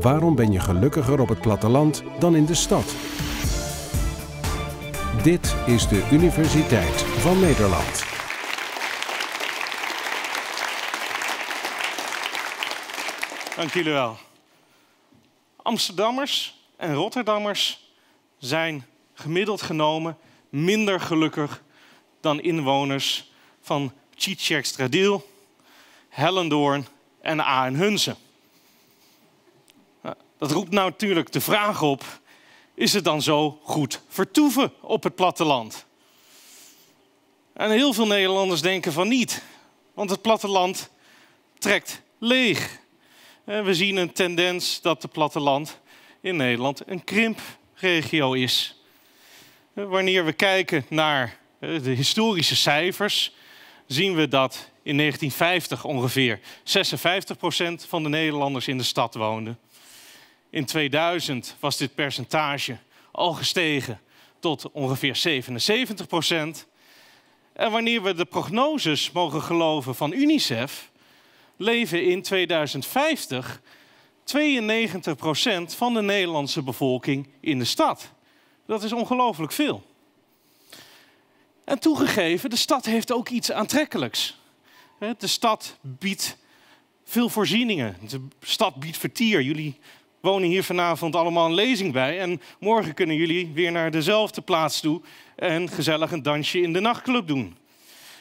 Waarom ben je gelukkiger op het platteland dan in de stad? Dit is de Universiteit van Nederland. Dank jullie wel. Amsterdammers en Rotterdammers zijn gemiddeld genomen minder gelukkig dan inwoners van Tjitschekstradil, Hellendoorn en A Hunsen. Dat roept natuurlijk de vraag op: is het dan zo goed vertoeven op het platteland? En heel veel Nederlanders denken van niet, want het platteland trekt leeg. we zien een tendens dat het platteland in Nederland een krimpregio is. Wanneer we kijken naar eh, de historische cijfers, zien we dat in 1950 ongeveer 56% van de Nederlanders in de stad woonden. In 2000 was dit percentage al gestegen tot ongeveer 77 procent. En wanneer we de prognoses mogen geloven van UNICEF, leven in 2050 92 procent van de Nederlandse bevolking in de stad. Dat is ongelooflijk veel. En toegegeven, de stad heeft ook iets aantrekkelijks. De stad biedt veel voorzieningen. De stad biedt vertier. Jullie wonen hier vanavond allemaal een lezing bij. En morgen kunnen jullie weer naar dezelfde plaats toe en gezellig een dansje in de nachtclub doen.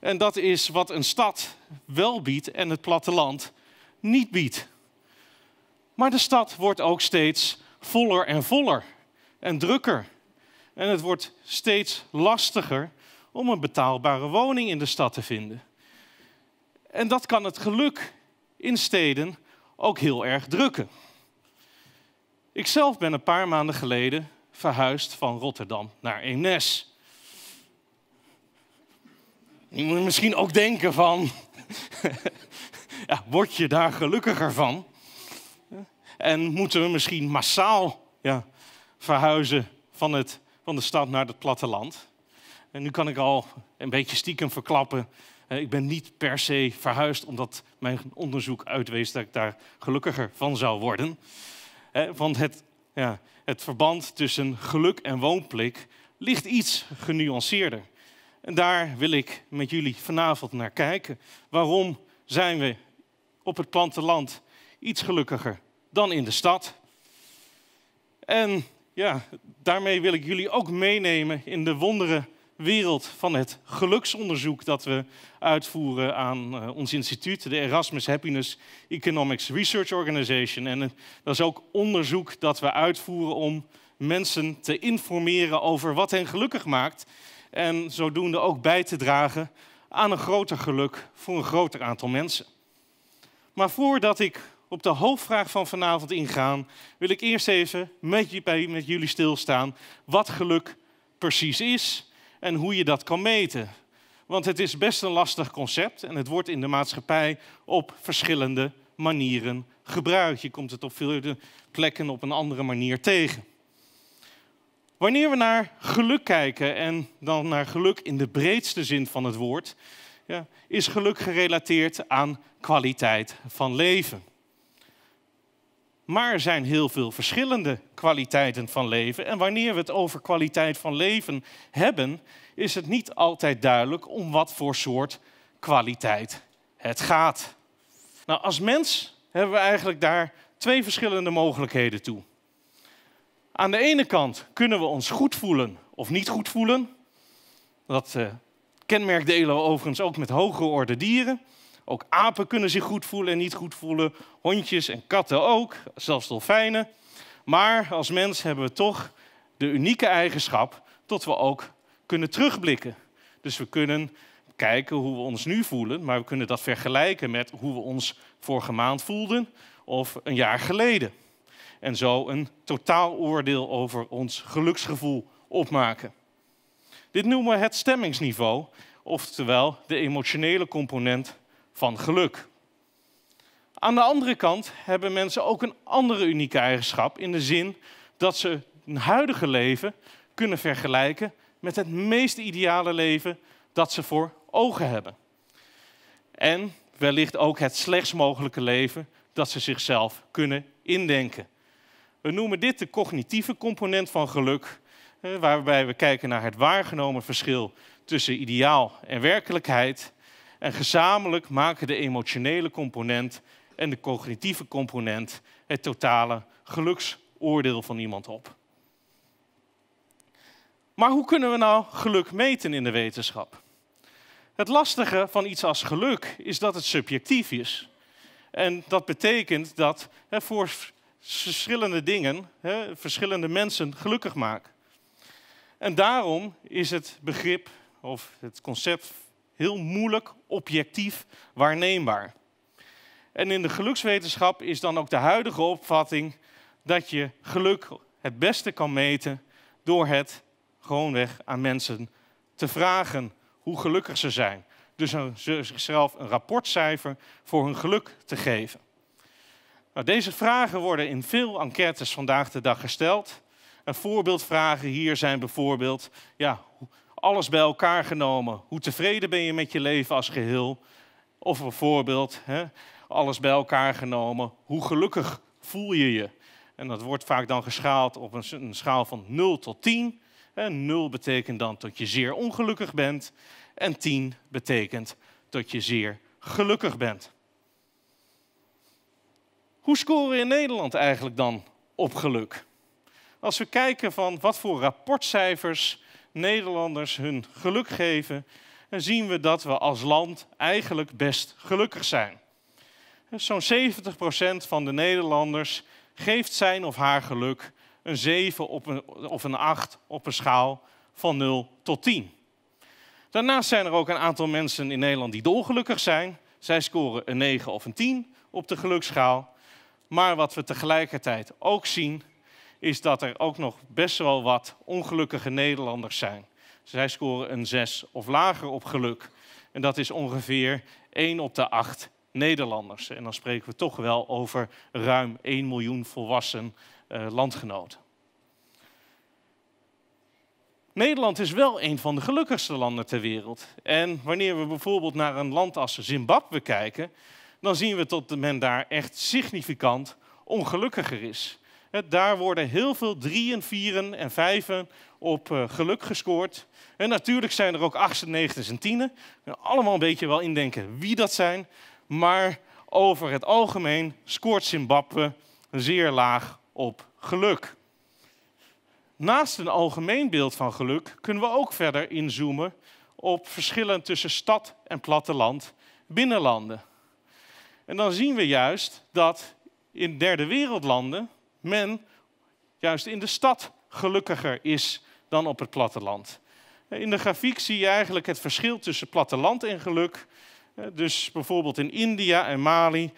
En dat is wat een stad wel biedt en het platteland niet biedt. Maar de stad wordt ook steeds voller en voller en drukker. En het wordt steeds lastiger om een betaalbare woning in de stad te vinden. En dat kan het geluk in steden ook heel erg drukken. Ikzelf ben een paar maanden geleden verhuisd van Rotterdam naar Eemnes. Je moet misschien ook denken van, ja, word je daar gelukkiger van? En moeten we misschien massaal ja, verhuizen van, het, van de stad naar het platteland? En nu kan ik al een beetje stiekem verklappen. Eh, ik ben niet per se verhuisd omdat mijn onderzoek uitwees dat ik daar gelukkiger van zou worden want het, ja, het verband tussen geluk en woonplek ligt iets genuanceerder. En daar wil ik met jullie vanavond naar kijken. Waarom zijn we op het platteland iets gelukkiger dan in de stad? En ja, daarmee wil ik jullie ook meenemen in de wonderen wereld van het geluksonderzoek dat we uitvoeren aan eh, ons instituut, de Erasmus Happiness Economics Research Organization. En eh, dat is ook onderzoek dat we uitvoeren om mensen te informeren over wat hen gelukkig maakt. En zodoende ook bij te dragen aan een groter geluk voor een groter aantal mensen. Maar voordat ik op de hoofdvraag van vanavond ingaan, wil ik eerst even met, met jullie stilstaan wat geluk precies is en hoe je dat kan meten. Want het is best een lastig concept en het wordt in de maatschappij op verschillende manieren gebruikt. Je komt het op veel plekken op een andere manier tegen. Wanneer we naar geluk kijken en dan naar geluk in de breedste zin van het woord, ja, is geluk gerelateerd aan kwaliteit van leven. Maar er zijn heel veel verschillende kwaliteiten van leven. En wanneer we het over kwaliteit van leven hebben, is het niet altijd duidelijk om wat voor soort kwaliteit het gaat. Nou, als mens hebben we eigenlijk daar twee verschillende mogelijkheden toe. Aan de ene kant kunnen we ons goed voelen of niet goed voelen. Dat eh, kenmerk delen we overigens ook met hogere orde dieren. Ook apen kunnen zich goed voelen en niet goed voelen. Hondjes en katten ook, zelfs dolfijnen. Maar als mens hebben we toch de unieke eigenschap dat we ook kunnen terugblikken. Dus we kunnen kijken hoe we ons nu voelen, maar we kunnen dat vergelijken met hoe we ons vorige maand voelden of een jaar geleden. En zo een totaal oordeel over ons geluksgevoel opmaken. Dit noemen we het stemmingsniveau, oftewel de emotionele component van geluk. Aan de andere kant hebben mensen ook een andere unieke eigenschap in de zin dat ze hun huidige leven kunnen vergelijken met het meest ideale leven dat ze voor ogen hebben. En wellicht ook het slechtst mogelijke leven dat ze zichzelf kunnen indenken. We noemen dit de cognitieve component van geluk, eh, waarbij we kijken naar het waargenomen verschil tussen ideaal en werkelijkheid en gezamenlijk maken de emotionele component en de cognitieve component het totale geluksoordeel van iemand op. Maar hoe kunnen we nou geluk meten in de wetenschap? Het lastige van iets als geluk is dat het subjectief is. En dat betekent dat hè, voor verschillende dingen verschillende mensen gelukkig maken. En daarom is het begrip of het concept heel moeilijk, objectief waarneembaar. En in de gelukswetenschap is dan ook de huidige opvatting dat je geluk het beste kan meten door het gewoonweg aan mensen te vragen hoe gelukkig ze zijn. Dus een, zichzelf een rapportcijfer voor hun geluk te geven. Nou, deze vragen worden in veel enquêtes vandaag de dag gesteld. En voorbeeldvragen hier zijn bijvoorbeeld: ja, alles bij elkaar genomen. Hoe tevreden ben je met je leven als geheel? Of bijvoorbeeld, hè, alles bij elkaar genomen. Hoe gelukkig voel je je? En dat wordt vaak dan geschaald op een, een schaal van 0 tot 10. En 0 betekent dan dat je zeer ongelukkig bent. En 10 betekent dat je zeer gelukkig bent. Hoe scoren we in Nederland eigenlijk dan op geluk? Als we kijken van wat voor rapportcijfers Nederlanders hun geluk geven, dan zien we dat we als land eigenlijk best gelukkig zijn. Zo'n 70% van de Nederlanders geeft zijn of haar geluk een 7 op een, of een 8 op een schaal van 0 tot 10. Daarnaast zijn er ook een aantal mensen in Nederland die dolgelukkig zijn. Zij scoren een 9 of een 10 op de geluksschaal. Maar wat we tegelijkertijd ook zien, is dat er ook nog best wel wat ongelukkige Nederlanders zijn. Zij scoren een 6 of lager op geluk. En dat is ongeveer 1 op de 8 Nederlanders. En dan spreken we toch wel over ruim 1 miljoen volwassen eh, landgenoten. Nederland is wel een van de gelukkigste landen ter wereld. En wanneer we bijvoorbeeld naar een land als Zimbabwe kijken, dan zien we dat men daar echt significant ongelukkiger is. Daar worden heel veel drieën, vieren en vijven op eh, geluk gescoord. En natuurlijk zijn er ook achtsen, negentens en tienen. Allemaal een beetje wel indenken wie dat zijn. Maar over het algemeen scoort Zimbabwe zeer laag op geluk. Naast een algemeen beeld van geluk kunnen we ook verder inzoomen op verschillen tussen stad en platteland binnenlanden. En dan zien we juist dat in derde wereldlanden men juist in de stad gelukkiger is dan op het platteland. In de grafiek zie je eigenlijk het verschil tussen platteland en geluk. Dus bijvoorbeeld in India en Mali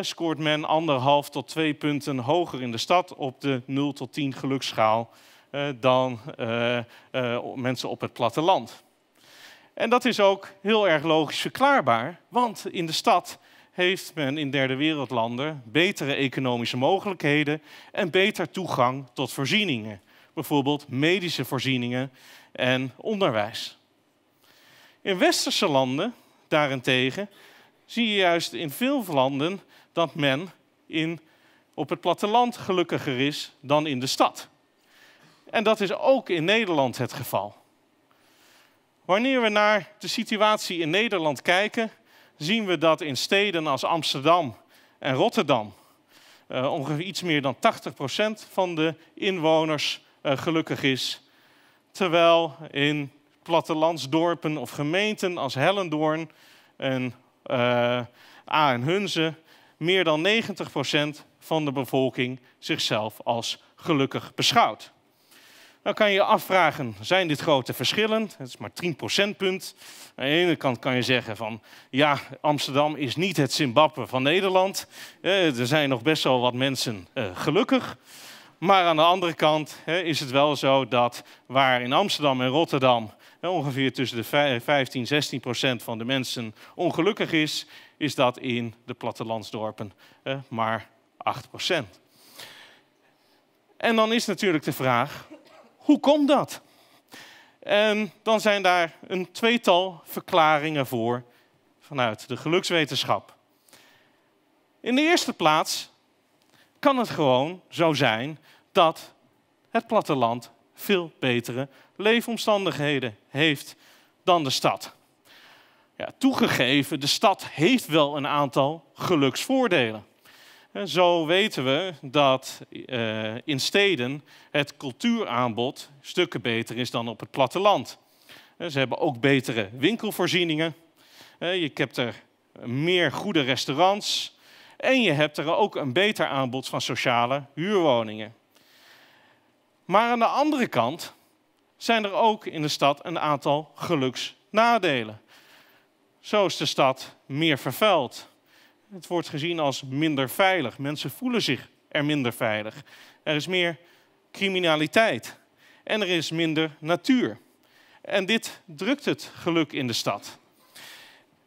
scoort men anderhalf tot twee punten hoger in de stad op de 0 tot 10 geluksschaal eh, dan eh, eh, mensen op het platteland. En dat is ook heel erg logisch verklaarbaar, want in de stad heeft men in derde wereldlanden betere economische mogelijkheden en beter toegang tot voorzieningen. Bijvoorbeeld medische voorzieningen en onderwijs. In westerse landen daarentegen zie je juist in veel landen dat men in, op het platteland gelukkiger is dan in de stad. En dat is ook in Nederland het geval. Wanneer we naar de situatie in Nederland kijken, zien we dat in steden als Amsterdam en Rotterdam eh, ongeveer iets meer dan 80% van de inwoners eh, gelukkig is. Terwijl in plattelandsdorpen of gemeenten als Hellendoorn en uh, meer dan 90% van de bevolking zichzelf als gelukkig beschouwt. Dan kan je je afvragen, zijn dit grote verschillen? Het is maar 10 procentpunt. Aan de ene kant kan je zeggen van, ja, Amsterdam is niet het Zimbabwe van Nederland. Er zijn nog best wel wat mensen eh, gelukkig. Maar aan de andere kant is het wel zo dat waar in Amsterdam en Rotterdam ongeveer tussen de 15 16 procent van de mensen ongelukkig is, is dat in de plattelandsdorpen maar 8 procent. En dan is natuurlijk de vraag, hoe komt dat? En ehm, dan zijn daar een tweetal verklaringen voor vanuit de gelukswetenschap. In de eerste plaats kan het gewoon zo zijn dat het platteland veel betere leefomstandigheden heeft dan de stad. Ja, toegegeven, de stad heeft wel een aantal geluksvoordelen. Zo weten we dat eh, in steden het cultuuraanbod stukken beter is dan op het platteland. Eh, ze hebben ook betere winkelvoorzieningen. Eh, je hebt er meer goede restaurants. En je hebt er ook een beter aanbod van sociale huurwoningen. Maar aan de andere kant zijn er ook in de stad een aantal geluksnadelen. Zo is de stad meer vervuild. Het wordt gezien als minder veilig. Mensen voelen zich er minder veilig. Er is meer criminaliteit en er is minder natuur. En dit drukt het geluk in de stad.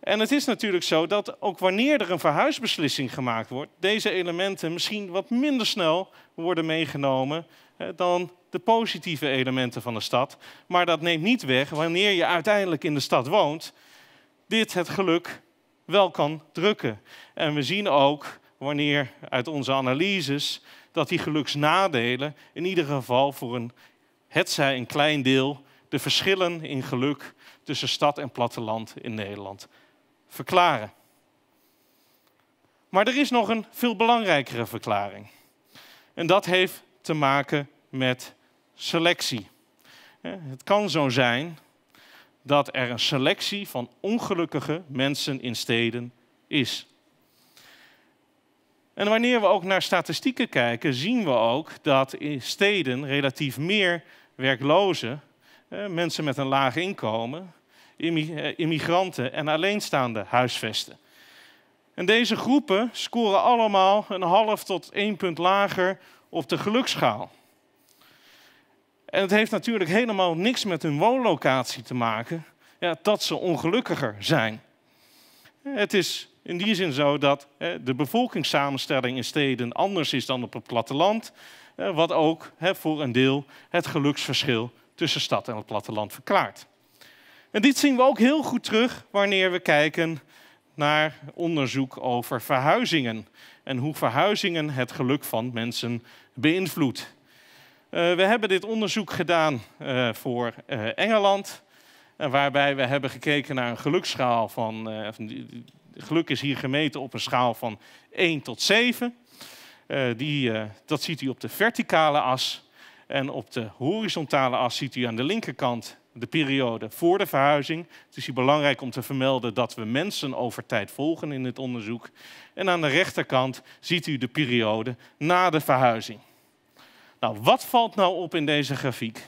En het is natuurlijk zo dat ook wanneer er een verhuisbeslissing gemaakt wordt, deze elementen misschien wat minder snel worden meegenomen eh, dan de positieve elementen van de stad. Maar dat neemt niet weg wanneer je uiteindelijk in de stad woont, dit het geluk wel kan drukken. En we zien ook wanneer uit onze analyses dat die geluksnadelen in ieder geval voor een, hetzij een klein deel, de verschillen in geluk tussen stad en platteland in Nederland verklaren. Maar er is nog een veel belangrijkere verklaring. En dat heeft te maken met selectie. Het kan zo zijn dat er een selectie van ongelukkige mensen in steden is. En wanneer we ook naar statistieken kijken, zien we ook dat in steden relatief meer werklozen, eh, mensen met een laag inkomen, eh, immigranten en alleenstaande huisvesten. En deze groepen scoren allemaal een half tot één punt lager op de geluksschaal. En het heeft natuurlijk helemaal niks met hun woonlocatie te maken, ja, dat ze ongelukkiger zijn. Het is in die zin zo dat de bevolkingssamenstelling in steden anders is dan op het platteland, wat ook voor een deel het geluksverschil tussen stad en het platteland verklaart. En dit zien we ook heel goed terug wanneer we kijken naar onderzoek over verhuizingen en hoe verhuizingen het geluk van mensen beïnvloedt. Eh, we hebben dit onderzoek gedaan eh, voor eh, Engeland, waarbij we hebben gekeken naar een geluksschaal van. geluk is hier gemeten op een schaal van 1 tot 7. die, dat ziet u op de verticale as. En op de horizontale as ziet u aan de linkerkant de periode voor de verhuizing. Het is hier belangrijk om te vermelden dat we mensen over tijd volgen in dit onderzoek. En aan de rechterkant ziet u de periode na de verhuizing. Nou, wat valt nou op in deze grafiek?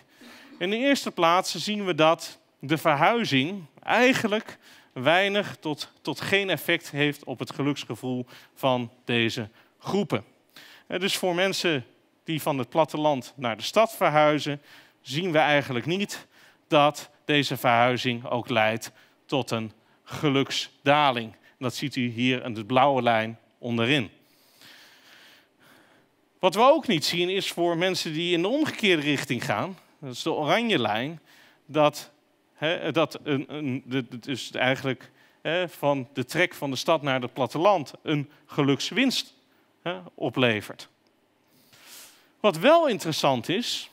In de eerste plaats zien we dat de verhuizing eigenlijk weinig tot, tot geen effect heeft op het geluksgevoel van deze groepen. Eh, dus voor mensen die van het platteland naar de stad verhuizen, zien we eigenlijk niet dat deze verhuizing ook leidt tot een geluksdaling. Dat ziet u hier in de blauwe lijn onderin. Wat we ook niet zien is voor mensen die in de omgekeerde richting gaan, dat is de oranje lijn, dat, dat een, een, dus eigenlijk van de trek van de stad naar het platteland een gelukswinst oplevert. Wat wel interessant is,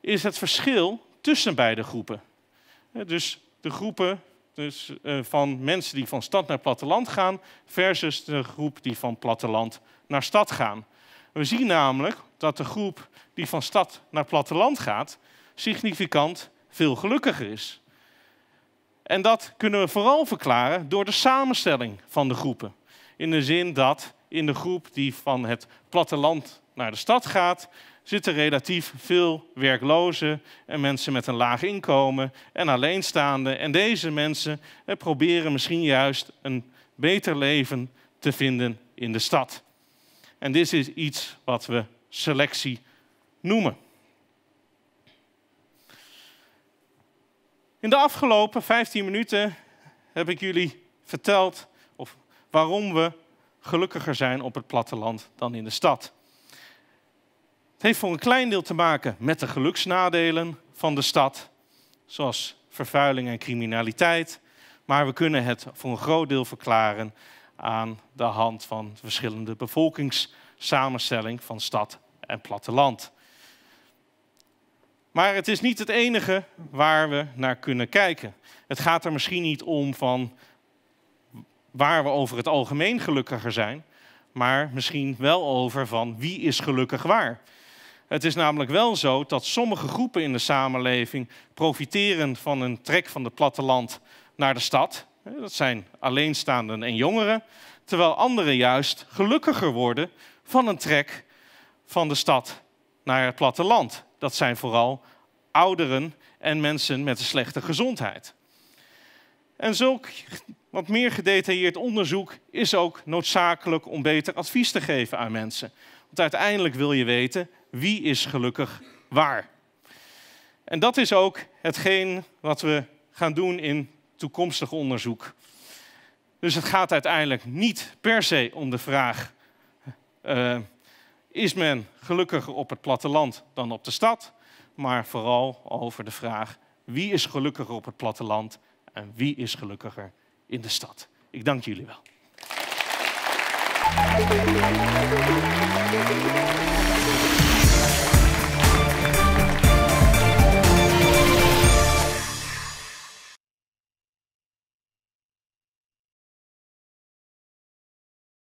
is het verschil tussen beide groepen. Dus de groepen dus, eh, van mensen die van stad naar platteland gaan, versus de groep die van platteland naar stad gaan. We zien namelijk dat de groep die van stad naar platteland gaat, significant veel gelukkiger is. En dat kunnen we vooral verklaren door de samenstelling van de groepen. In de zin dat in de groep die van het platteland naar de stad gaat, zitten relatief veel werklozen en mensen met een laag inkomen en alleenstaanden. En deze mensen eh, proberen misschien juist een beter leven te vinden in de stad. En dit is iets wat we selectie noemen. In de afgelopen 15 minuten heb ik jullie verteld of waarom we gelukkiger zijn op het platteland dan in de stad. Het heeft voor een klein deel te maken met de geluksnadelen van de stad, zoals vervuiling en criminaliteit. Maar we kunnen het voor een groot deel verklaren aan de hand van verschillende bevolkingssamenstelling van stad en platteland. Maar het is niet het enige waar we naar kunnen kijken. Het gaat er misschien niet om van waar we over het algemeen gelukkiger zijn, maar misschien wel over van wie is gelukkig waar. Het is namelijk wel zo dat sommige groepen in de samenleving profiteren van een trek van het platteland naar de stad. Dat zijn alleenstaanden en jongeren. Terwijl anderen juist gelukkiger worden van een trek van de stad naar het platteland. Dat zijn vooral ouderen en mensen met een slechte gezondheid. En zulk wat meer gedetailleerd onderzoek is ook noodzakelijk om beter advies te geven aan mensen. Want uiteindelijk wil je weten wie is gelukkig waar. En dat is ook hetgeen wat we gaan doen in toekomstig onderzoek. Dus het gaat uiteindelijk niet per se om de vraag: eh, is men gelukkiger op het platteland dan op de stad? Maar vooral over de vraag: wie is gelukkiger op het platteland en wie is gelukkiger in de stad? Ik dank jullie wel.